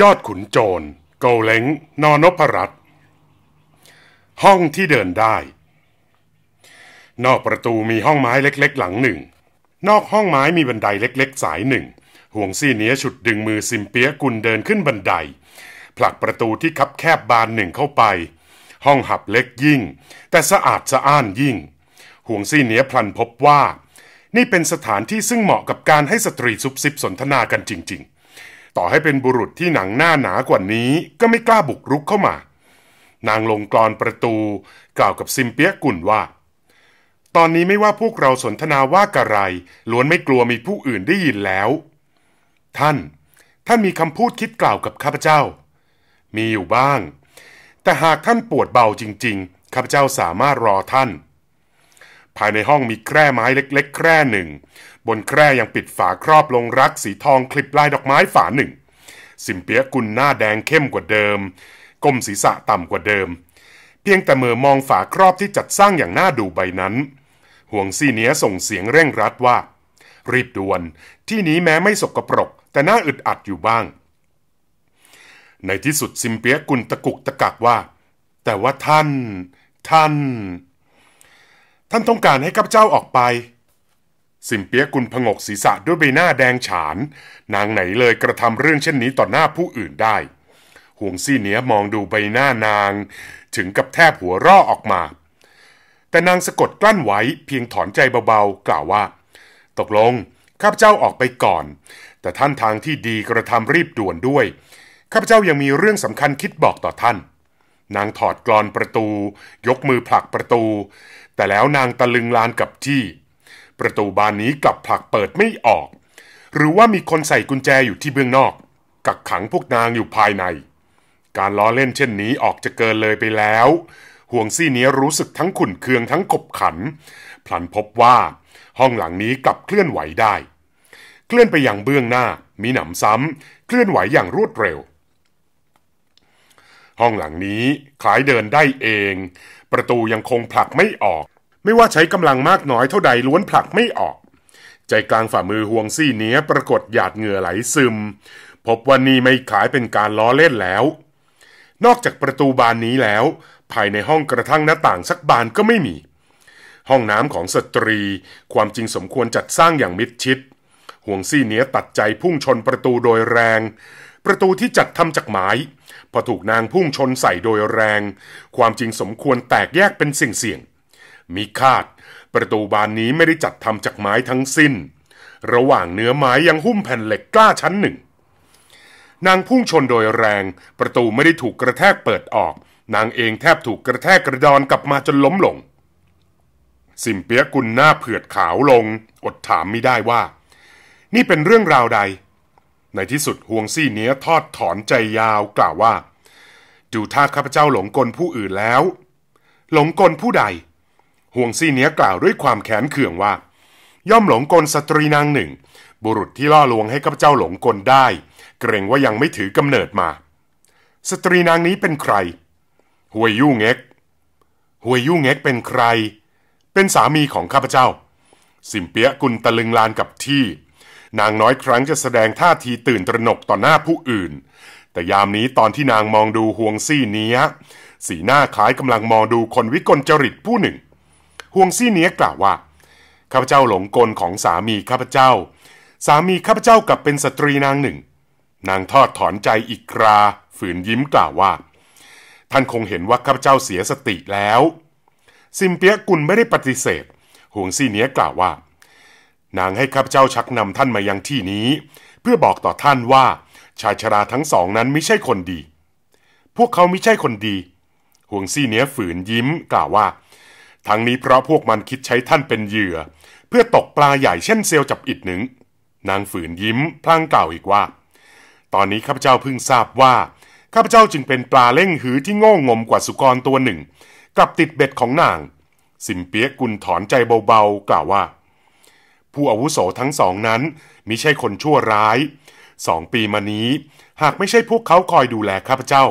ยอดขุนโจร โกเล้งนอนพรัตห้องที่เดินได้ นอกประตูมีห้องไม้เล็กๆหลังหนึ่ง นอกห้องไม้มีบันไดเล็กๆ สายหนึ่งห่วงซี่เนี้ยฉุดดึงมือซิมเปียกุลเดินขึ้นบันได ผลักประตูที่คับแคบบานหนึ่งเข้าไป ห้องหับเล็กยิ่ง แต่สะอาดสะอ้านยิ่งห่วงซี่เนี้ยพลันพบว่า นี่เป็นสถานที่ซึ่งเหมาะกับการให้สตรีซุบซิบสนทนากันจริง ๆต่อให้เป็นบุรุษที่หนังหน้าหนากว่านี้ก็ไม่กล้าบุกรุกเข้ามา นางลงกรอนประตูกล่าวกับซิมเปียกุลว่า ตอนนี้ไม่ว่าพวกเราสนทนาว่ากะไรล้วนไม่กลัวมีผู้อื่นได้ยินแล้ว ท่านท่านมีคำพูดคิดกล่าวกับข้าพเจ้า มีอยู่บ้าง แต่หากท่านปวดเบาจริง ๆ ข้าพเจ้าสามารถรอท่านภายในห้องมีแคร่ไม้เล็กๆ แคร่หนึ่ง บนแคร่ยังปิดฝาครอบลงรัก สีทองคลิปลายดอกไม้ฝาหนึ่งสิมเปียกุลหน้าแดงเข้มกว่าเดิมก้มศีรษะต่ำกว่าเดิม เพียงแต่เมื่อมองฝาครอบที่จัดสร้างอย่างน่าดูใบนั้นห่วงซีเนียส่งเสียงเร่งรัดว่า รีบด่วน ที่นี้แม้ไม่สกปรก แต่น่าอึดอัดอยู่บ้าง ในที่สุดซิมเปียกุลตะกุกตะกักว่า แต่ว่าท่าน ท่านท่านต้องการให้ข้าพเจ้าออกไป สิมเปียกุลพงกศีรษะ ด้วยใบหน้าแดงฉาน นางไหนเลยกระทำเรื่องเช่นนี้ต่อหน้าผู้อื่นได้ห่วงซี่เนียมองดูใบหน้านาง ถึงกับแทบหัวร่อออกมา แต่นางสะกดกลั้นไว้เพียงถอนใจเบาๆกล่าวว่า ตกลงข้าพเจ้าออกไปก่อน แต่ท่านทางที่ดีกระทำรีบด่วนด้วย ข้าพเจ้ายังมีเรื่องสำคัญคิดบอกต่อท่าน นางถอดกรอนประตู ยกมือผลักประตูแต่แล้วนางตะลึงลานกับที่ ประตูบานนี้กลับผลักเปิดไม่ออก หรือว่ามีคนใส่กุญแจอยู่ที่เบื้องนอก กักขังพวกนางอยู่ภายใน การล้อเล่นเช่นนี้ออกจะเกินเลยไปแล้ว ห่วงซี่นี้รู้สึกทั้งขุ่นเคืองทั้งขบขันพลันพบว่า ห้องหลังนี้กลับเคลื่อนไหวได้ เคลื่อนไปอย่างเบื้องหน้า มีหนำซ้ำเคลื่อนไหวอย่างรวดเร็ว ห้องหลังนี้คล้ายเดินได้เองประตูยังคงผลักไม่ออก ไม่ว่าใช้กำลังมากน้อยเท่าใดล้วนผลักไม่ออก ใจกลางฝ่ามือห่วงซี่เนี้ยปรากฏหยาดเหงื่อไหลซึม พบว่านี่ไม่ขายเป็นการล้อเล่นแล้ว นอกจากประตูบานนี้แล้ว ภายในห้องกระทั่งหน้าต่างสักบานก็ไม่มี ห้องน้ำของสตรีความจริงสมควรจัดสร้างอย่างมิดชิด ห่วงซี่เนี้ยตัดใจพุ่งชนประตูโดยแรง ประตูที่จัดทำจากไม้พอถูกนางพุ่งชนใส่โดยแรง ความจริงสมควรแตกแยกเป็นเสี่ยงๆมีคาด ประตูบานนี้ไม่ได้จัดทำจากไม้ทั้งสิ้น ระหว่างเนื้อไม้ยังหุ้มแผ่นเหล็กกล้าชั้นหนึ่ง นางพุ่งชนโดยแรง ประตูไม่ได้ถูกกระแทกเปิดออก นางเองแทบถูกกระแทกกระดอนกลับมาจนล้มลงสิมเปียกุลหน้าเผือดขาวลง อดถามไม่ได้ว่า นี่เป็นเรื่องราวใดในที่สุดห่วงซี่เนี้ยทอดถอนใจยาวกล่าวว่าดูท่าข้าพเจ้าหลงกลผู้อื่นแล้ว หลงกลผู้ใดห่วงซี่เนี้ยกล่าวด้วยความแข็นเคืองว่า ย่อมหลงกลสตรีนางหนึ่ง บุรุษที่ล่อลวงให้ข้าพเจ้าหลงกลได้ เกรงว่ายังไม่ถือกำเนิดมา สตรีนางนี้เป็นใคร หวยยู่เง็กหวยยู่เง็กเป็นใคร เป็นสามีของข้าพเจ้าสิมเปียกุลตะลึงลานกับที่นางน้อยครั้งจะแสดงท่าทีตื่นตระหนกต่อหน้าผู้อื่น แต่ยามนี้ตอนที่นางมองดูห่วงซี่เนี้ยสีหน้าคล้ายกำลังมองดูคนวิกลจริตผู้หนึ่งห่วงซี่เนี้ยกล่าวว่าข้าพเจ้าหลงกลของสามีข้าพเจ้า สามีข้าพเจ้ากลับเป็นสตรีนางหนึ่ง นางทอดถอนใจอีกคราฝืนยิ้มกล่าวว่า ท่านคงเห็นว่าข้าพเจ้าเสียสติแล้วซิมเปียกุลไม่ได้ปฏิเสธห่วงซี่เนี้ยกล่าวว่านางให้ข้าพเจ้าชักนำท่านมายังที่นี้ เพื่อบอกต่อท่านว่า ชายชราทั้งสองนั้นไม่ใช่คนดี พวกเขาไม่ใช่คนดีห่วงซี่เนี้ยฝืนยิ้ม กล่าวว่า ทั้งนี้เพราะพวกมันคิดใช้ท่านเป็นเหยื่อ เพื่อตกปลาใหญ่เช่นเซลจับอิดหนึ่ง นางฝืนยิ้มพลางกล่าวอีกว่า ตอนนี้ข้าพเจ้าเพิ่งทราบว่า ข้าพเจ้าจึงเป็นปลาเล่งหือที่โง่งงมกว่าสุกรตัวหนึ่งกลับติดเบ็ดของนางสิมเปียกุลถอนใจเบาๆกล่าวว่าผู้อาวุโสทั้งสองนั้นมิใช่คนชั่วร้าย สองปีมานี้หากไม่ใช่พวกเขาคอยดูแลข้าพเจ้า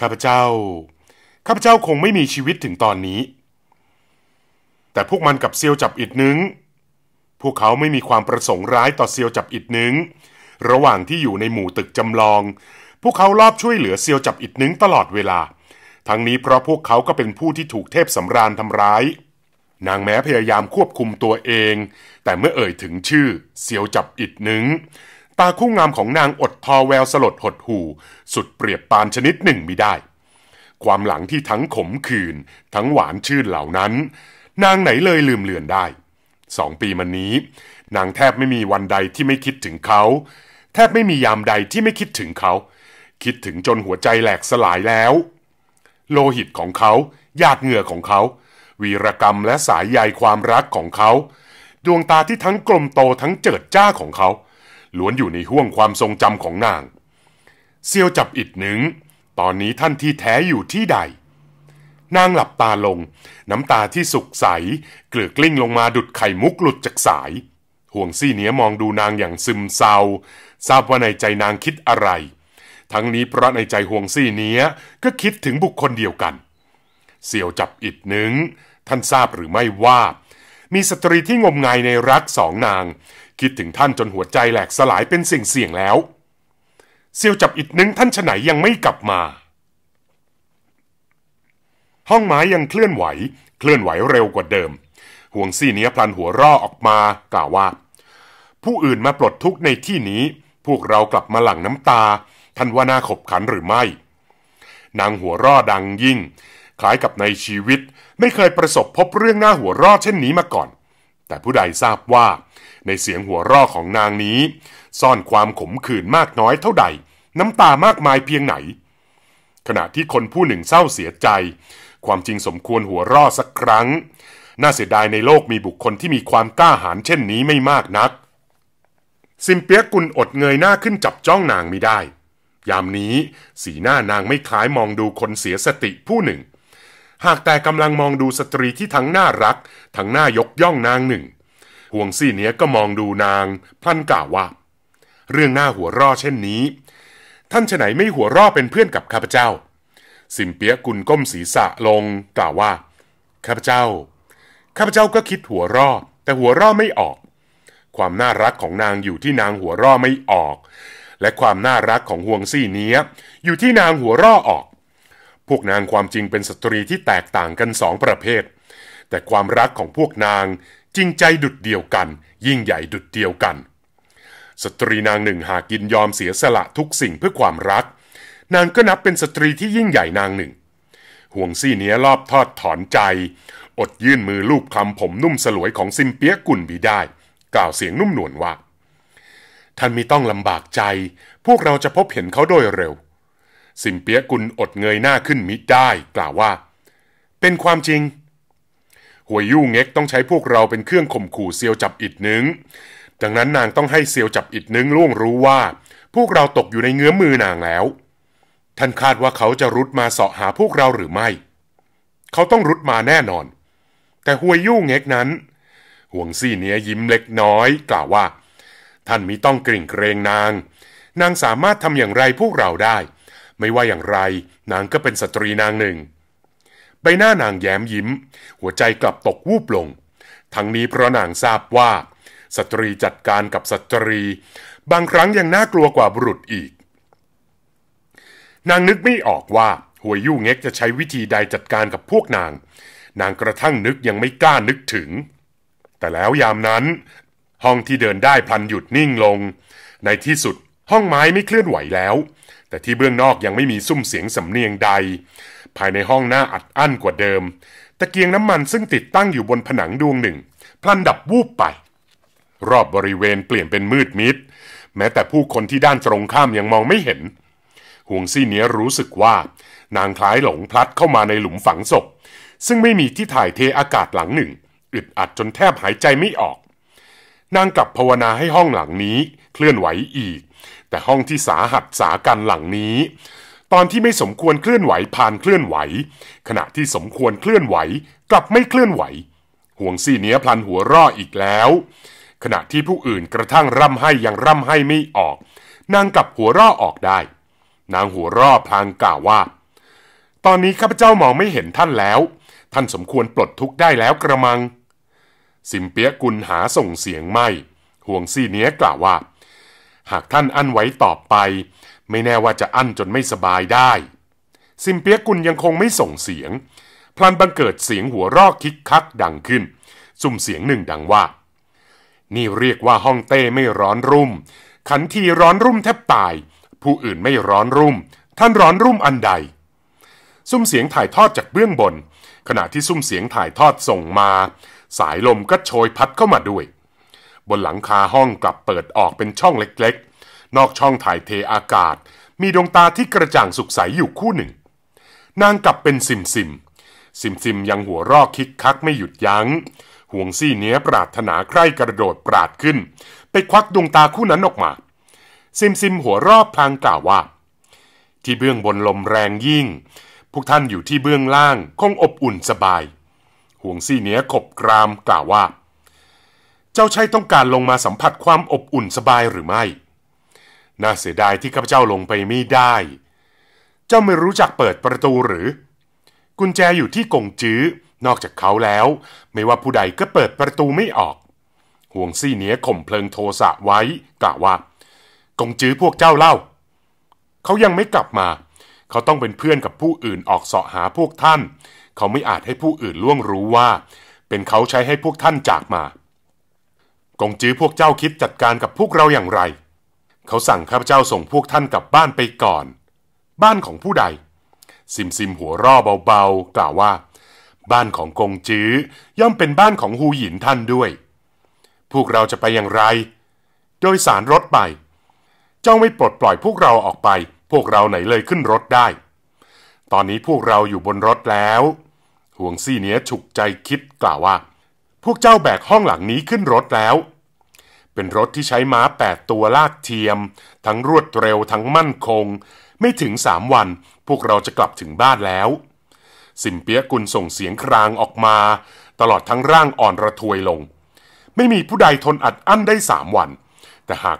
ข้าพเจ้า ข้าพเจ้าคงไม่มีชีวิตถึงตอนนี้ แต่พวกมันกับเซียวจับอิดนึงพวกเขาไม่มีความประสงค์ร้ายต่อเซียวจับอิดนึงระหว่างที่อยู่ในหมู่ตึกจำลองพวกเขารอบช่วยเหลือเซียวจับอิดนึงตลอดเวลา ทั้งนี้เพราะพวกเขาก็เป็นผู้ที่ถูกเทพสำราญทำร้ายนางแม้พยายามควบคุมตัวเอง แต่เมื่อเอ่ยถึงชื่อ เสียวจับอิดหนึ่ง ตาคู่งามของนางอดทอแววสลดหดหู่ สุดเปรียบปานชนิดหนึ่งไม่ได้ ความหลังที่ทั้งขมขื่น ทั้งหวานชื่นเหล่านั้น นางไหนเลยลืมเลือนได้ สองปีมานี้ นางแทบไม่มีวันใดที่ไม่คิดถึงเขา แทบไม่มียามใดที่ไม่คิดถึงเขา คิดถึงจนหัวใจแหลกสลายแล้ว โลหิตของเขาหยาดเหงื่อของเขาวีรกรรมและสายใยความรักของเขา ดวงตาที่ทั้งกลมโตทั้งเจิดจ้าของเขาล้วนอยู่ในห้วงความทรงจำของนาง เซียวจับอิดหนึ่งตอนนี้ท่านที่แท้อยู่ที่ใด นางหลับตาลง น้ำตาที่สุกใสเกลือกลิ้งลงมาดุดไข่มุกหลุดจากสาย ห่วงซี่เนี้ยมองดูนางอย่างซึมเศร้าทราบว่าในใจนางคิดอะไร ทั้งนี้เพราะในใจห่วงซี่เนี้ยก็คิดถึงบุคคลเดียวกันเสี่ยวจับอิดหนึ่งท่านทราบหรือไม่ว่า มีสตรีที่งมงายในรักสองนาง คิดถึงท่านจนหัวใจแหลกสลายเป็นสิ่งเสี่ยงแล้วเซียวจับอิดนึงท่านฉไหนยังไม่กลับมา ห้องไม้ยังเคลื่อนไหว เคลื่อนไหวเร็วกว่าเดิมห่วงซี่เนี้ยพลันหัวร่อออกมา กล่าวว่า ผู้อื่นมาปลดทุกข์ในที่นี้ พวกเรากลับมาหลั่งน้ำตาท่านว่าน่าขบขันหรือไม่ นางหัวร่อดังยิ่งคล้ายกับในชีวิตไม่เคยประสบพบเรื่องหน้าหัวรอดเช่นนี้มาก่อน แต่ผู้ใดทราบว่า ในเสียงหัวรอดของนางนี้ ซ่อนความขมขื่นมากน้อยเท่าใด น้ำตามากมายเพียงไหนขณะที่คนผู้หนึ่งเศร้าเสียใจ ความจริงสมควรหัวรอดสักครั้งน่าเสียดายในโลกมีบุคคลที่มีความกล้าหาญเช่นนี้ไม่มากนักซิมเปียกุลอดเงยหน้าขึ้นจับจ้องนางไม่ได้ ยามนี้สีหน้านางไม่คล้ายมองดูคนเสียสติผู้หนึ่งหากแต่กำลังมองดูสตรีที่ทั้งน่ารัก ทั้งน่ายกย่องนางหนึ่ง ห่วงซี่เนี้ยก็มองดูนางพลันกล่าวว่า เรื่องหน้าหัวร่อเช่นนี้ ท่านฉไหนไม่หัวร่อเป็นเพื่อนกับข้าพเจ้าสิมเปียกุลก้มศีรษะลงกล่าวว่าข้าพเจ้า ข้าพเจ้าก็คิดหัวร่อแต่หัวร่อไม่ออก ความน่ารักของนางอยู่ที่นางหัวร่อไม่ออก และความน่ารักของห่วงซี่เนี้ยอยู่ที่นางหัวร่อออกพวกนางความจริงเป็นสตรีที่แตกต่างกันสองประเภท แต่ความรักของพวกนางจริงใจดุดเดียวกัน ยิ่งใหญ่ดุดเดียวกัน สตรีนางหนึ่งหากินยอมเสียสละทุกสิ่งเพื่อความรัก นางก็นับเป็นสตรีที่ยิ่งใหญ่นางหนึ่ง ห่วงซี่เนี้ยรอบทอดถอนใจ อดยื่นมือลูบคำผมนุ่มสลวยของซิมเปียกุนบีได้ กล่าวเสียงนุ่มนวลว่า ท่านมีต้องลำบากใจ พวกเราจะพบเห็นเขาโดยเร็วสิมเปียกุลอดเงยหน้าขึ้นมิได้ กล่าวว่า เป็นความจริงหวยยู่เง็กต้องใช้พวกเราเป็นเครื่องข่มขู่เซียวจับอิดนึงดังนั้นนางต้องให้เซียวจับอิดนึงล่วงรู้ว่า พวกเราตกอยู่ในเงื้อมือนางแล้ว ท่านคาดว่าเขาจะรุดมาเสาะหาพวกเราหรือไม่ เขาต้องรุดมาแน่นอน แต่หวยยู่เง็กนั้นห่วงซี่เนี้ยยิ้มเล็กน้อย กล่าวว่าท่านมิต้องกริ่งเกรงนาง นางสามารถทำอย่างไรพวกเราได้ไม่ว่าอย่างไรนางก็เป็นสตรีนางหนึ่ง ใบหน้านางแย้มยิ้ม หัวใจกลับตกวูบลง ทั้งนี้เพราะนางทราบว่าสตรีจัดการกับสตรี บางครั้งยังน่ากลัวกว่าบุรุษอีก นางนึกไม่ออกว่าหัวยู่เง็กจะใช้วิธีใดจัดการกับพวกนาง นางกระทั่งนึกยังไม่กล้านึกถึง แต่แล้วยามนั้น ห้องที่เดินได้พันหยุดนิ่งลงในที่สุดห้องไม้ไม่เคลื่อนไหวแล้ว แต่ที่เบื้องนอกยังไม่มีซุ้มเสียงสำเนียงใด ภายในห้องหน้าอัดอั้นกว่าเดิม ตะเกียงน้ำมันซึ่งติดตั้งอยู่บนผนังดวงหนึ่ง พลันดับวูบไป รอบบริเวณเปลี่ยนเป็นมืดมิด แม้แต่ผู้คนที่ด้านตรงข้ามยังมองไม่เห็นห่วงซี่เนี้ยรู้สึกว่า นางคล้ายหลงพลัดเข้ามาในหลุมฝังศพ ซึ่งไม่มีที่ถ่ายเทอากาศหลังหนึ่งอึดอัดจนแทบหายใจไม่ออก นางกลับภาวนาให้ห้องหลังนี้เคลื่อนไหวอีกแต่ห้องที่สาหัสสากันหลังนี้ ตอนที่ไม่สมควรเคลื่อนไหวผ่านเคลื่อนไหว ขณะที่สมควรเคลื่อนไหว กลับไม่เคลื่อนไหวห่วงซี่เนี้ยพลันหัวร่ออีกแล้ว ขณะที่ผู้อื่นกระทั่งร่ำให้ยังร่ำให้ไม่ออก นางกลับหัวร่อออกได้ นางหัวร่อพลางกล่าวว่า ตอนนี้ข้าพเจ้ามองไม่เห็นท่านแล้ว ท่านสมควรปลดทุกข์ได้แล้วกระมัง สิมเปียกุลหาส่งเสียงไม่ห่วงซี่เนี้ยกล่าวว่าหากท่านอั้นไว้ต่อไปไม่แน่ว่าจะอั้นจนไม่สบายได้ ซิมเปียกุลยังคงไม่ส่งเสียง พลันบังเกิดเสียงหัวรอกคิกคักดังขึ้น ซุ่มเสียงหนึ่งดังว่า นี่เรียกว่าห้องเต้ไม่ร้อนรุ่ม ขันทีร้อนรุ่มแทบตาย ผู้อื่นไม่ร้อนรุ่ม ท่านร้อนรุ่มอันใด ซุ่มเสียงถ่ายทอดจากเบื้องบน ขณะที่ซุ่มเสียงถ่ายทอดส่งมา สายลมก็โชยพัดเข้ามาด้วยบนหลังคาห้องกลับเปิดออกเป็นช่องเล็กๆ นอกช่องถ่ายเทอากาศ มีดวงตาที่กระจ่างสุขใสอยู่คู่หนึ่ง นางกลับเป็นซิมซิมซิมซิมยังหัวรอกคิกคักไม่หยุดยัง้ง ห่วงซี่เนี้ยปราถนาใคร่กระโดดปราดขึ้น ไปควักดวงตาคู่นั้นออกมาซิมซิมหัวรอบพลางกล่าวว่า ที่เบื้องบนลมแรงยิ่ง พวกท่านอยู่ที่เบื้องล่างคงอบอุ่นสบายห่วงซี่เนี้ยขบกรามกล่าวว่าเจ้าชายต้องการลงมาสัมผัสความอบอุ่นสบายหรือไม่ น่าเสียดายที่ข้าพเจ้าลงไปไม่ได้ เจ้าไม่รู้จักเปิดประตูหรือ กุญแจอยู่ที่กงจื้อ นอกจากเขาแล้ว ไม่ว่าผู้ใดก็เปิดประตูไม่ออก ห่วงซี่เนี้ยข่มเพลิงโทสะไว้ กล่าวว่า กงจื้อพวกเจ้าเล่า เขายังไม่กลับมา เขาต้องเป็นเพื่อนกับผู้อื่นออกเสาะหาพวกท่าน เขาไม่อาจให้ผู้อื่นล่วงรู้ว่า เป็นเขาใช้ให้พวกท่านจากมากงจื้อพวกเจ้าคิดจัดการกับพวกเราอย่างไร เขาสั่งข้าพเจ้าส่งพวกท่านกลับบ้านไปก่อน บ้านของผู้ใด ซิมซิมหัว ร่อเบาๆ กล่าวว่า บ้านของกงจื้อย่อมเป็นบ้านของฮูหยินท่านด้วย พวกเราจะไปอย่างไร โดยสารรถไป เจ้าไม่ปลดปล่อยพวกเราออกไป พวกเราไหนเลยขึ้นรถได้ ตอนนี้พวกเราอยู่บนรถแล้ว ห่วงซี่เนี้ยฉุกใจคิดกล่าวว่าพวกเจ้าแบกห้องหลังนี้ขึ้นรถแล้ว เป็นรถที่ใช้ม้าแปดตัวลากเทียม ทั้งรวดเร็วทั้งมั่นคง ไม่ถึงสามวัน พวกเราจะกลับถึงบ้านแล้ว สิมเปียกุลส่งเสียงครางออกมา ตลอดทั้งร่างอ่อนระทวยลง ไม่มีผู้ใดทนอัดอั้นได้สามวัน แต่หาก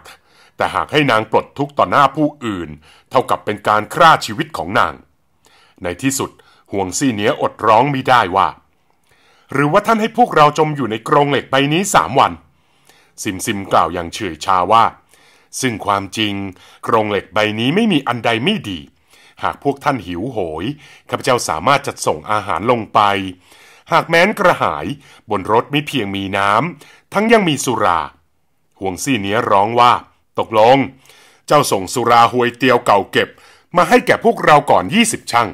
แต่หากให้นางปลดทุกข์ต่อหน้าผู้อื่น เท่ากับเป็นการฆ่าชีวิตของนาง ในที่สุดห่วงซี่เนี้ยอดร้องไม่ได้ว่าหรือว่าท่านให้พวกเราจมอยู่ในกรงเหล็กใบนี้สามวันซิมซิมกล่าวอย่างเฉยชาว่า ซึ่งความจริง กรงเหล็กใบนี้ไม่มีอันใดไม่ดี หากพวกท่านหิวโหยข้าพเจ้าสามารถจัดส่งอาหารลงไป หากแม้นกระหาย บนรถไม่เพียงมีน้ำทั้งยังมีสุรา ห่วงซี่เนี้ยร้องว่า ตกลง เจ้าส่งสุราหวยเตียวเก่าเก็บ มาให้แก่พวกเราก่อนยี่สิบช่าง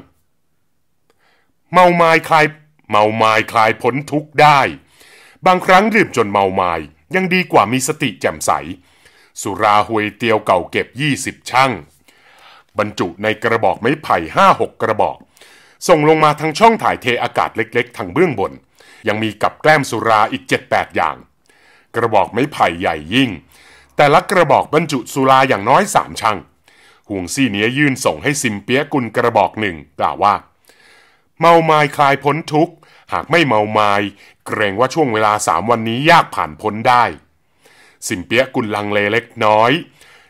เมาไม้คลายเมาไมายคลายพ้นทุกข์ได้ บางครั้งดื่มจนเมาไมาย ยังดีกว่ามีสติแจ่มใส สุราหวยเตียวเก่าเก็บ 20ช่างบรรจุในกระบอกไม้ไผ่ห้าหกกระบอก ส่งลงมาทางช่องถ่ายเทอากาศเล็กๆ ทางเบื้องบน ยังมีกับแกล้มสุราอีก 7-8 อย่าง กระบอกไม้ไผ่ใหญ่ยิ่ง แต่ละกระบอกบรรจุสุราอย่างน้อยสามช่างห่วงซี่เนี้ยยื่นส่งให้ซิมเปียกุลกระบอกหนึ่ง กล่าวว่า เมาไมา้คลายพ้นทุกหากไม่เมาไมา้เกรงว่าช่วงเวลาสามวันนี้ยากผ่านพ้นได้ สิมเปียกุลลังเลเล็กน้อย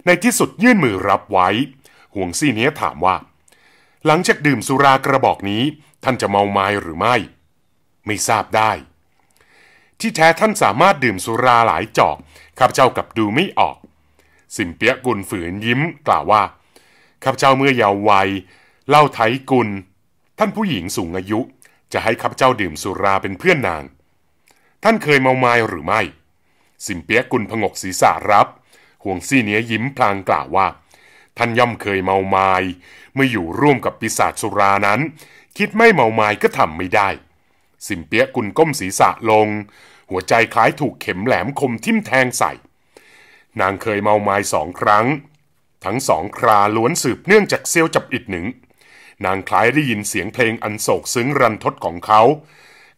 ในที่สุดยื่นมือรับไว้ ห่วงซี่เนี้ยถามว่า หลังจากดื่มสุรากระบอกนี้ ท่านจะเมาไมา้หรือไม่ ไม่ทราบได้ ที่แท้ ท่านสามารถดื่มสุราหลายจอกข้าพเจ้ากับดูไม่ออก สิมเปียกุลฝืนยิ้มกล่าวว่าข้าพเจ้าเมื่อเยาว์วัย เล่าไทยกุล ท่านผู้หญิงสูงอายุจะให้ข้าพเจ้าดื่มสุราเป็นเพื่อนนาง ท่านเคยเมามายหรือไม่ สิมเปียกุลพงกศีรษะรับ ห่วงซี่เนี้ยยิ้มพลางกล่าวว่า ท่านย่อมเคยเมามายเมื่ออยู่ร่วมกับปีศาจสุรานั้น คิดไม่เมามายก็ทำไม่ได้ สิมเปียกุลก้มศีรษะลง หัวใจคล้ายถูกเข็มแหลมคมทิ่มแทงใส่ นางเคยเมามายสองครั้ง ทั้งสองคราล้วนสืบเนื่องจากเซลจับอิดหนึ่งนางคล้ายได้ยินเสียงเพลงอันโศกซึ้งรันทดของเขา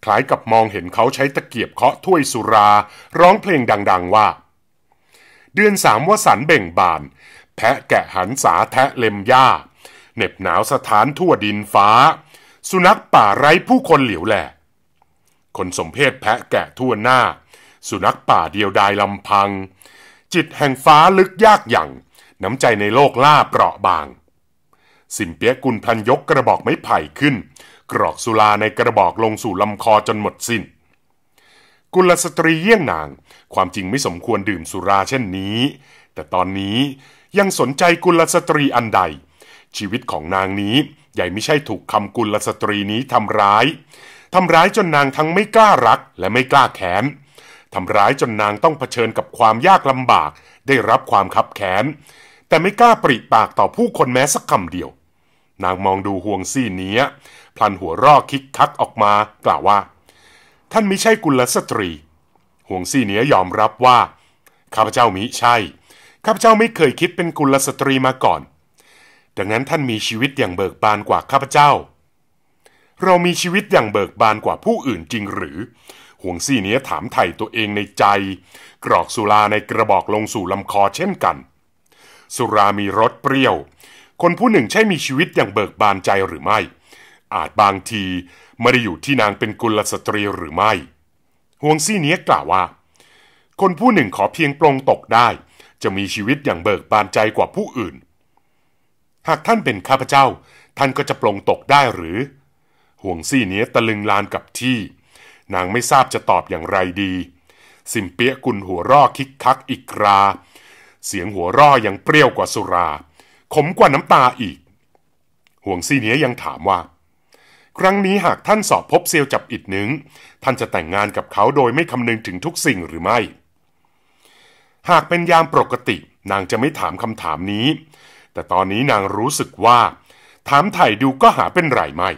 คล้ายกับมองเห็นเขาใช้ตะเกียบเคาะถ้วยสุรา ร้องเพลงดังๆว่า เดือนสามวสันเบ่งบาน แพะแกะหันสาแทะเล็มหญ้าเหน็บหนาวสถานทั่วดินฟ้า สุนัขป่าไร้ผู้คนเหลียวแหลคนสมเพศแพะแกะทั่วหน้า สุนัขป่าเดียวดายลำพัง จิตแห่งฟ้าลึกยากอยั่ง น้ำใจในโลกล่าเปราะบางสินเปียกุลพลันยกกระบอกไม้ไผ่ขึ้น กรอกสุราในกระบอกลงสู่ลำคอจนหมดสิน้นกุลสตรีเยี่ยงนางความจริงไม่สมควรดื่มสุราเช่นนี้ แต่ตอนนี้ยังสนใจกุลสตรีอันใด ชีวิตของนางนี้ใหญ่ไม่ใช่ถูกคำกุลสตรีนี้ทำร้าย ทำร้ายจนนางทั้งไม่กล้ารักและไม่กล้าแขนทำร้ายจนนางต้องเผชิญกับความยากลำบาก ได้รับความคับแค้นแต่ไม่กล้าปริปากต่อผู้คนแม้สักคำเดียวนางมองดูห่วงซี่เนี้ยพลันหัวรอกคิกคักออกมา กล่าวว่า ท่านมิใช่กุลสตรี ห่วงซี่เนี้ยยอมรับว่าข้าพเจ้ามิใช่ ข้าพเจ้าไม่เคยคิดเป็นกุลสตรีมาก่อน ดังนั้นท่านมีชีวิตอย่างเบิกบานกว่าข้าพเจ้า เรามีชีวิตอย่างเบิกบานกว่าผู้อื่นจริงหรือ ห่วงซี่เนี้ยถามไถ่ตัวเองในใจ กรอกสุราในกระบอกลงสู่ลำคอเช่นกัน สุรามีรสเปรี้ยวคนผู้หนึ่งใช่มีชีวิตอย่างเบิกบานใจหรือไม่ อาจบางทีไม่ได้อยู่ที่นางเป็นกุลสตรีหรือไม่ห่วงซี่เนี้ยกล่าวว่า คนผู้หนึ่งขอเพียงปรงตกได้ จะมีชีวิตอย่างเบิกบานใจกว่าผู้อื่น หากท่านเป็นข้าพเจ้าท่านก็จะปรงตกได้หรือ ห่วงซี่เนี้ยตะลึงลานกับที่ นางไม่ทราบจะตอบอย่างไรดี สิมเปียกุลหัวรอคิกคักอีกครา เสียงหัวรออยังเปรี้ยวกว่าสุราขมกว่าน้ำตาอีก ห่วงซีเนียยังถามว่า ครั้งนี้หากท่านสอบพบเซียวจับอิดหนึ่ง ท่านจะแต่งงานกับเขาโดยไม่คำนึงถึงทุกสิ่งหรือไม่ หากเป็นยามปกติ นางจะไม่ถามคำถามนี้ แต่ตอนนี้นางรู้สึกว่า ถามไถ่ดูก็หาเป็นไรไม่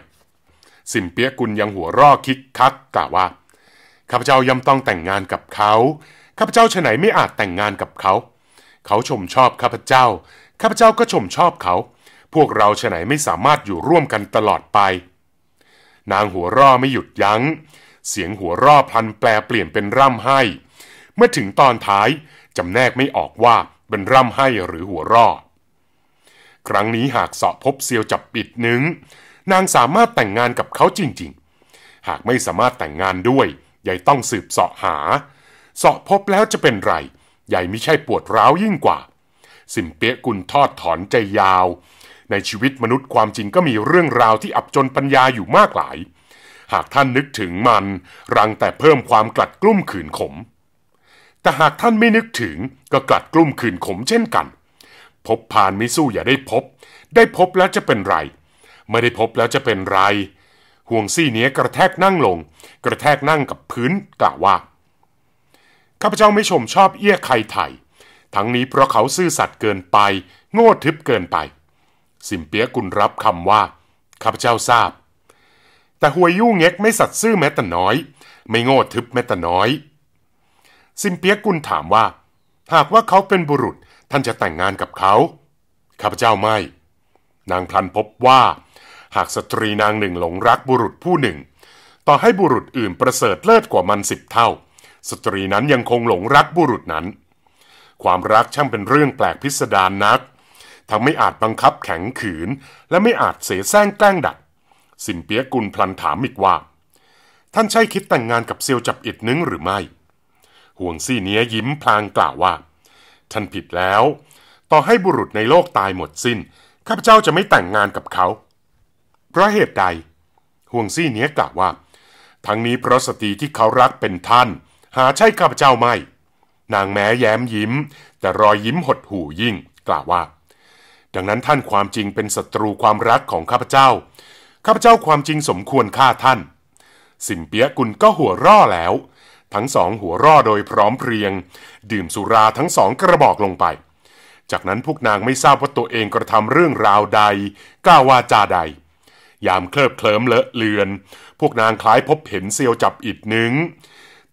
สิมเปียกุลยังหัวร่อ คิกคัก กล่าวว่า ข้าพเจ้ายำต้องแต่งงานกับเขา ข้าพเจ้าฉไหนไม่อาจแต่งงานกับเขา เขาชมชอบข้าพเจ้าข้าพเจ้าก็ชมชอบเขา พวกเราฉะไหนไม่สามารถอยู่ร่วมกันตลอดไป นางหัวร่อไม่หยุดยัง้ง เสียงหัวร่อพันแปลเปลี่ยนเป็นร่ำไห้ เมื่อถึงตอนท้าย จำแนกไม่ออกว่าเป็นร่ำไห้หรือหัวร่อครั้งนี้หากเสาะพบเซียวจับปิดหนึ่งนางสามารถแต่งงานกับเขาจริงๆ หากไม่สามารถแต่งงานด้วยยายต้องสืบเสาะหาเสาะพบแล้วจะเป็นไรยายไม่ใช่ปวดร้าวยิ่งกว่าสิมเปียกุลทอดถอนใจยาว ในชีวิตมนุษย์ความจริงก็มีเรื่องราวที่อับจนปัญญาอยู่มากหลาย หากท่านนึกถึงมัน รังแต่เพิ่มความกลัดกลุ้มขืนขม แต่หากท่านไม่นึกถึงก็กลัดกลุ้มขืนขมเช่นกัน พบผ่านไม่สู้อย่าได้พบได้พบแล้วจะเป็นไร ไม่ได้พบแล้วจะเป็นไรห่วงซี่เนี้ยกระแทกนั่งลง กระแทกนั่งกับพื้นกล่าวว่า ข้าพเจ้าไม่ชมชอบเอี้ยไข่ไถทั้งนี้เพราะเขาซื่อสัตย์เกินไป โง่ทึบเกินไปสิมเปียกุลรับคำว่าข้าพเจ้าทราบ แต่หวยยู่เง็กไม่สัตย์ซื่อแม้แต่น้อย ไม่โง่ทึบแม้แต่น้อย สิมเปียกุลถามว่าหากว่าเขาเป็นบุรุษท่านจะแต่งงานกับเขาข้าพเจ้าไม่ นางพลันพบว่า หากสตรีนางหนึ่งหลงรักบุรุษผู้หนึ่ง ต่อให้บุรุษอื่นประเสริฐเลิศกว่ามันสิบเท่า สตรีนั้นยังคงหลงรักบุรุษนั้นความรักช่างเป็นเรื่องแปลกพิสดารนัก ทั้งไม่อาจบังคับแข็งขืนและไม่อาจเสแสร้งแกล้งดัก สินเปียกุลพลันถามอีกว่า ท่านใช่คิดแต่งงานกับเซียวจับอิดนึงหรือไม่ ห่วงซี่เนี้ยยิ้มพลางกล่าวว่า ท่านผิดแล้ว ต่อให้บุรุษในโลกตายหมดสิน้น ข้าพเจ้าจะไม่แต่งงานกับเขา เพราะเหตุใด ห่วงซี่เนี้ยกล่าวว่า ทั้งนี้เพราะสตรีที่เขารักเป็นท่าน หาใช่ข้าพเจ้าไม่นางแม้แย้มยิ้ม แต่รอยยิ้มหดหู่ยิ่ง กล่าวว่า ดังนั้นท่านความจริงเป็นศัตรูความรักของข้าพเจ้า ข้าพเจ้าความจริงสมควรฆ่าท่าน สิมเปียกุลก็หัวร่อแล้ว ทั้งสองหัวร่อโดยพร้อมเพรียง ดื่มสุราทั้งสองกระบอกลงไป จากนั้นพวกนางไม่ทราบว่าตัวเองกระทำเรื่องราวใดกล้าวาจาใด ยามเคลิบเคลิ้มเลอะเลือน พวกนางคล้ายพบเห็นเซียวจับอิดนึง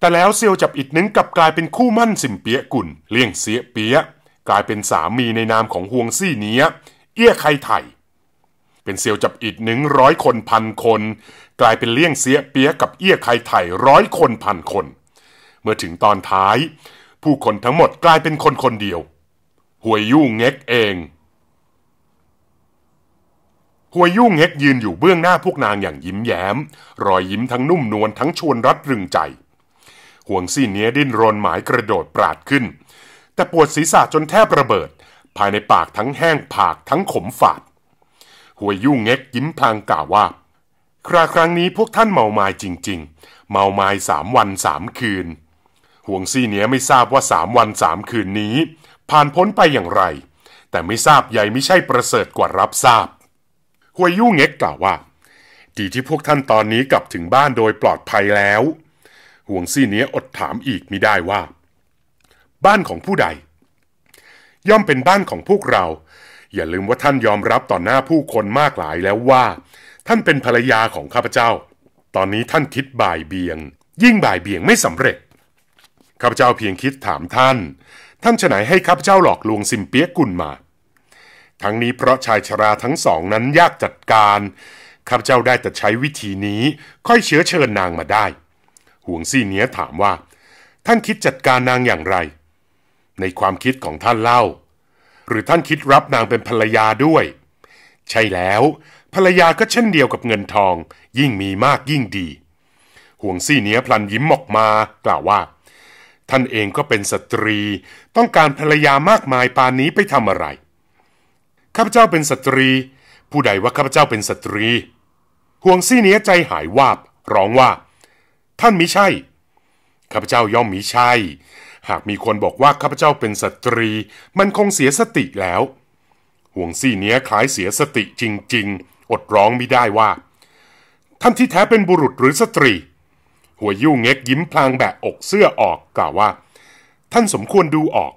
แต่แล้วเซียวจับอิดนึงกลับกลายเป็นคู่มั่นสิมเปียกุ่นเลี่ยงเสียเปียกลายเป็นสามีในนามของฮวงซี่เนี้ยเอี้ยไคไถเป็นเซียวจับอิดหนึ่งร้อยคนพันคน กลายเป็นเลี่ยงเสียเปียกับเอี้ยไคไถร้อยคนพันคน เมื่อถึงตอนท้าย ผู้คนทั้งหมดกลายเป็นคนคนเดียวหวยยุ่งเง็กเองหวยยุ่งเง็กยืนอยู่เบื้องหน้าพวกนางอย่างยิ้มแย้ม รอยยิ้มทั้งนุ่มนวลทั้งชวนรัดรึงใจห่วงซี่เนี้ยดิ้นรนหมายกระโดดปราดขึ้น แต่ปวดศีรษะจนแทบระเบิด ภายในปากทั้งแห้งผากทั้งขมฝาดหวยยุ่งเง็กยิ้มพลางกล่าวว่า คราครั้งนี้พวกท่านเมามายจริงๆ เมามายสามวันสามคืน ห่วงซี่เนี้ยไม่ทราบว่าสามวันสามคืนนี้ ผ่านพ้นไปอย่างไร แต่ไม่ทราบใหญ่ไม่ใช่ประเสริฐกว่ารับทราบหวยยุ่งเง็กกล่าวว่า ดีที่พวกท่านตอนนี้กลับถึงบ้านโดยปลอดภัยแล้ว่วงซี่เนี้ยอดถามอีกมิได้ว่า บ้านของผู้ใด ย่อมเป็นบ้านของพวกเรา อย่าลืมว่าท่านยอมรับต่อหน้าผู้คนมากหลายแล้วว่า ท่านเป็นภรรยาของข้าพเจ้า ตอนนี้ท่านคิดบ่ายเบียง ยิ่งบ่ายเบียงไม่สำเร็จข้าพเจ้าเพียงคิดถามท่านท่านฉไหนให้ข้าพเจ้าหลอกลวงสิมเปียกุลมา ทั้งนี้เพราะชายชราทั้งสองนั้นยากจัดการข้าพเจ้าได้แต่ใช้วิธีนี้ค่อยเชื้อเชิญนางมาได้ห่วงซี่เนียถามว่า ท่านคิดจัดการนางอย่างไร ในความคิดของท่านเล่า หรือท่านคิดรับนางเป็นภรรยาด้วย ใช่แล้ว ภรรยาก็เช่นเดียวกับเงินทองยิ่งมีมากยิ่งดี ห่วงซี่เนียพลันยิ้มออกมา กล่าวว่า ท่านเองก็เป็นสตรี ต้องการภรรยามากมายปานนี้ไปทำอะไร ข้าพเจ้าเป็นสตรี ผู้ใดว่าข้าพเจ้าเป็นสตรีห่วงซี่เนี้ยใจหายวาบ ร้องว่าท่านมิใช่ ข้าพเจ้าย่อมมิใช่ หากมีคนบอกว่าข้าพเจ้าเป็นสตรี มันคงเสียสติแล้ว ห่วงซี่เนี้ยคล้ายเสียสติจริงๆ อดร้องไม่ได้ว่า ท่านที่แท้เป็นบุรุษหรือสตรี หัวยู่เง็กยิ้มพลางแบะอกเสื้อออกกล่าวว่า ท่านสมควรดูออก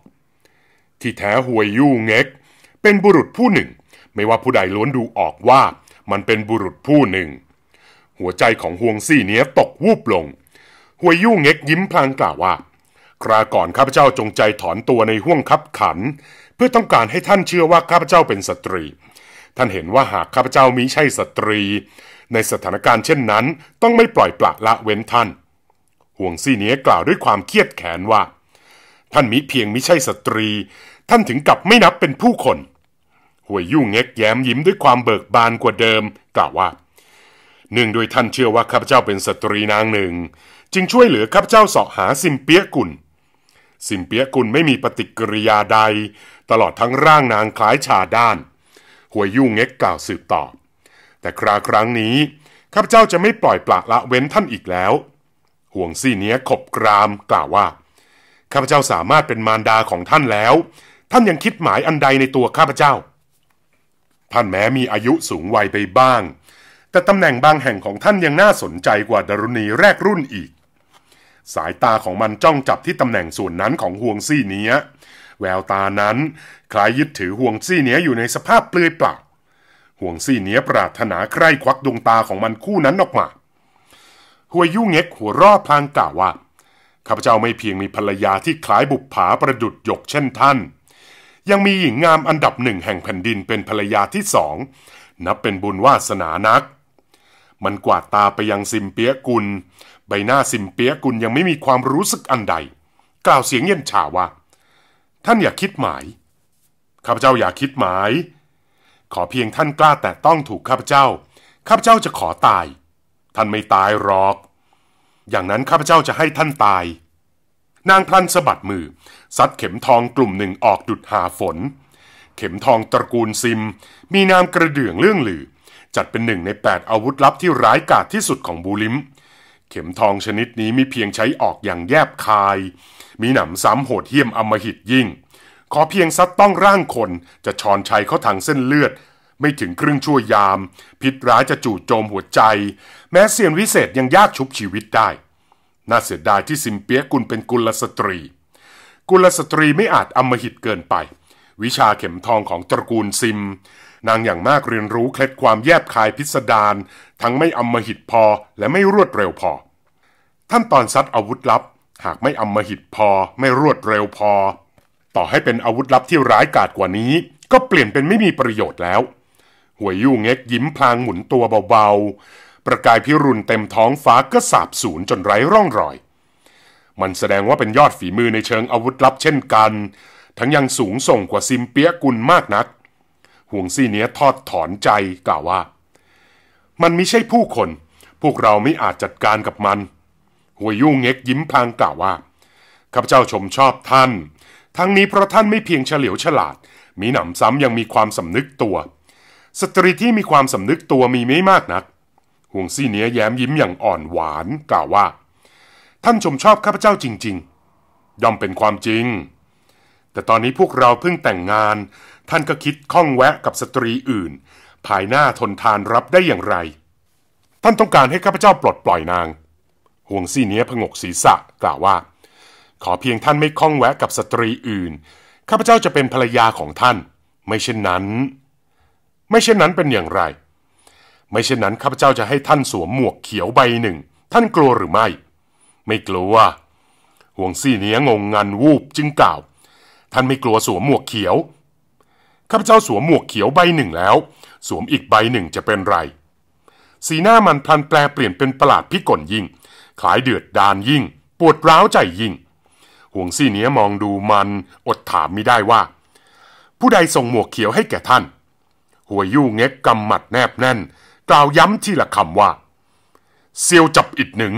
ที่แท้หัวยู่เง็ก เป็นบุรุษผู้หนึ่ง ไม่ว่าผู้ใดล้วนดูออกว่า มันเป็นบุรุษผู้หนึ่งหัวใจของฮวงซี่เนี้ยตกวูบลง หวยยู่เง็กยิ้มพลางกล่าวว่า คราก่อนข้าพเจ้าจงใจถอนตัวในห่วงคับขัน เพื่อต้องการให้ท่านเชื่อว่าข้าพเจ้าเป็นสตรี ท่านเห็นว่าหากข้าพเจ้ามิใช่สตรี ในสถานการณ์เช่นนั้น ต้องไม่ปล่อยปละละเว้นท่านห่วงซี่เนี้ยกล่าวด้วยความเครียดแขนว่า ท่านมิเพียงมิใช่สตรี ท่านถึงกับไม่นับเป็นผู้คน หวยยู่เง็กแย้มยิ้มด้วยความเบิกบานกว่าเดิมกล่าวว่าเนื่องด้วยท่านเชื่อว่าข้าพเจ้าเป็นสตรีนางหนึ่ง จึงช่วยเหลือข้าพเจ้าเสาะหาซิมเปียกุลซิมเปียกุลไม่มีปฏิกิริยาใด ตลอดทั้งร่างนางคล้ายชาด้าน หัวยุ่งเง็กกล่าวสืบต่อ แต่คราครั้งนี้ข้าพเจ้าจะไม่ปล่อยปละละเว้นท่านอีกแล้วห่วงซี่เนี้ยขบกรามกล่าวว่าข้าพเจ้าสามารถเป็นมารดาของท่านแล้วท่านยังคิดหมายอันใดในตัวข้าพเจ้าท่านแม้มีอายุสูงวัยไปบ้างแต่ตำแหน่งบางแห่งของท่านยังน่าสนใจกว่าดารุณีแรกรุ่นอีก สายตาของมันจ้องจับที่ตำแหน่งส่วนนั้นของห่วงซี่เนี้ยแววตานั้นคล้ายยึดถือห่วงซี่เนี้ยอยู่ในสภาพเปลือยเปล่าห่วงซี่เนี้ยปรารถนาใคร่ควักดวงตาของมันคู่นั้นออกมาหัวยุ่งเง็กหัวรอบพลางกล่าวว่าข้าพเจ้าไม่เพียงมีภรรยาที่คล้ายบุปผาประดุดหยกเช่นท่าน ยังมีหญิงงามอันดับหนึ่งแห่งแผ่นดินเป็นภรรยาที่สองนับเป็นบุญวาสนานักมันกวาดตาไปยังซิมเปียกุล ใบหน้าซิมเปียกุลยังไม่มีความรู้สึกอันใด กล่าวเสียงเย็นฉาว่า ท่านอย่าคิดหมาย ข้าพเจ้าอย่าคิดหมาย ขอเพียงท่านกล้าแต่ต้องถูกข้าพเจ้า ข้าพเจ้าจะขอตาย ท่านไม่ตายหรอก อย่างนั้นข้าพเจ้าจะให้ท่านตาย นางพลันสะบัดมือซัดเข็มทองกลุ่มหนึ่งออกดุดหาฝน เข็มทองตระกูลซิม มีนามกระเดื่องเรื่องหลือจัดเป็นหนึ่งใน8อาวุธลับที่ร้ายกาจที่สุดของบูลิม เข็มทองชนิดนี้มีเพียงใช้ออกอย่างแยบคาย มีหนำซ้ำโหดเหี้ยมอมหิตยิ่ง ขอเพียงซัดต้องร่างคนจะชอนชัยเข้าทางเส้นเลือด ไม่ถึงครึ่งชั่วยามพิษร้ายจะจู่โจมหัวใจ แม้เสียนวิเศษยังยากชุบชีวิตได้ น่าเสียดายที่ซิมเปียกุลเป็นกุลสตรี กุลสตรีไม่อาจอมหิตเกินไป วิชาเข็มทองของตระกูลซิมนางอย่างมากเรียนรู้เคล็ดความแยบคายพิสดารทั้งไม่อำมหิตพอและไม่รวดเร็วพอ ท่านตอนซัดอาวุธลับ หากไม่อำมหิตพอไม่รวดเร็วพอ ต่อให้เป็นอาวุธลับที่ร้ายกาจกว่านี้ ก็เปลี่ยนเป็นไม่มีประโยชน์แล้ว หวยยู่เง็กยิ้มพลางหมุนตัวเบาๆประกายพิรุณเต็มท้องฟ้าก็สาบสูญจนไร้ร่องรอย มันแสดงว่าเป็นยอดฝีมือในเชิงอาวุธลับเช่นกัน ทั้งยังสูงส่งกว่าซิมเปียกุลมากนักห่วงซี่เนี้ยทอดถอนใจกล่าวว่า มันไม่ใช่ผู้คน พวกเราไม่อาจจัดการกับมัน หัวยุ่งเง็กยิ้มพลางกล่าวว่าข้าพเจ้าชมชอบท่าน ทั้งนี้เพราะท่านไม่เพียงเฉลียวฉลาด มีหนำซ้ำยังมีความสำนึกตัว สตรีที่มีความสำนึกตัวมีไม่มากนักห่วงซี่เนี้ยแย้มยิ้มอย่างอ่อนหวาน กล่าวว่า ท่านชมชอบ ข้าพเจ้าจริงๆ ย่อมเป็นความจริง แต่ตอนนี้พวกเราเพิ่งแต่งงานท่านก็คิดข้องแวะกับสตรีอื่น ภายหน้าทนทานรับได้อย่างไร ท่านต้องการให้ข้าพเจ้าปลดปล่อยนางห่วงซี่เนี้ยผงกศีรษะกล่าวว่า ขอเพียงท่านไม่ข้องแวะกับสตรีอื่น ข้าพเจ้าจะเป็นภรรยาของท่าน ไม่เช่นนั้น ไม่เช่นนั้นเป็นอย่างไร ไม่เช่นนั้นข้าพเจ้าจะให้ท่านสวมหมวกเขียวใบหนึ่ง ท่านกลัวหรือไม่ ไม่กลัวห่วงซี่เนี้ยงงงันวูบจึงกล่าว ท่านไม่กลัวสวมหมวกเขียวข้าพเจ้าสวมหมวกเขียวใบหนึ่งแล้ว สวมอีกใบหนึ่งจะเป็นไร สีหน้ามันพลันแปลเปลี่ยนเป็นประหลาดพิกลยิ่งคล้ายเดือดดานยิ่งปวดร้าวใจยิ่ง ห่วงซี่เนี้ยมองดูมัน อดถามไม่ได้ว่า ผู้ใดส่งหมวกเขียวให้แก่ท่าน หัวยู่เง็กกำหมัดแนบแน่นกล่าวย้ำที่ละคำว่าเซียวจับอิดหนึ่ง